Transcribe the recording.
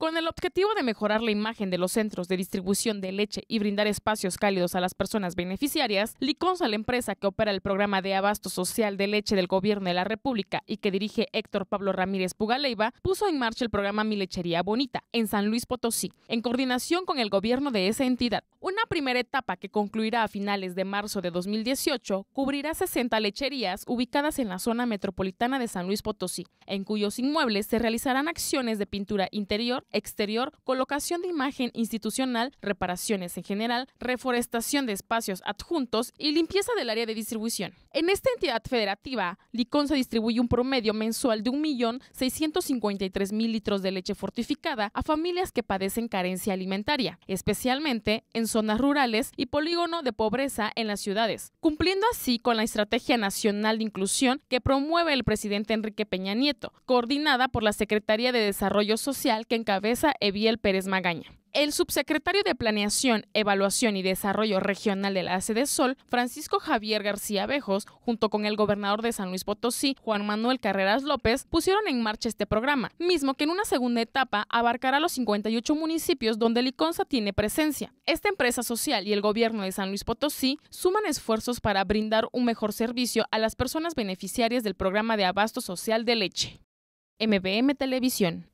Con el objetivo de mejorar la imagen de los centros de distribución de leche y brindar espacios cálidos a las personas beneficiarias, Liconsa, la empresa que opera el programa de abasto social de leche del gobierno de la República y que dirige Héctor Pablo Ramírez Pugaleiva, puso en marcha el programa Mi Lechería Bonita en San Luis Potosí, en coordinación con el gobierno de esa entidad. Una primera etapa que concluirá a finales de marzo de 2018 cubrirá 60 lecherías ubicadas en la zona metropolitana de San Luis Potosí, en cuyos inmuebles se realizarán acciones de pintura interior exterior, colocación de imagen institucional, reparaciones en general, reforestación de espacios adjuntos y limpieza del área de distribución. En esta entidad federativa, Licón se distribuye un promedio mensual de 1.653.000 litros de leche fortificada a familias que padecen carencia alimentaria, especialmente en zonas rurales y polígono de pobreza en las ciudades, cumpliendo así con la Estrategia Nacional de Inclusión que promueve el presidente Enrique Peña Nieto, coordinada por la Secretaría de Desarrollo Social que encabeza Eviel Pérez Magaña. El subsecretario de Planeación, Evaluación y Desarrollo Regional de la de Sol, Francisco Javier García Bejos, junto con el gobernador de San Luis Potosí, Juan Manuel Carreras López, pusieron en marcha este programa, mismo que en una segunda etapa abarcará los 58 municipios donde Liconza tiene presencia. Esta empresa social y el gobierno de San Luis Potosí suman esfuerzos para brindar un mejor servicio a las personas beneficiarias del programa de abasto social de leche. MBM Televisión.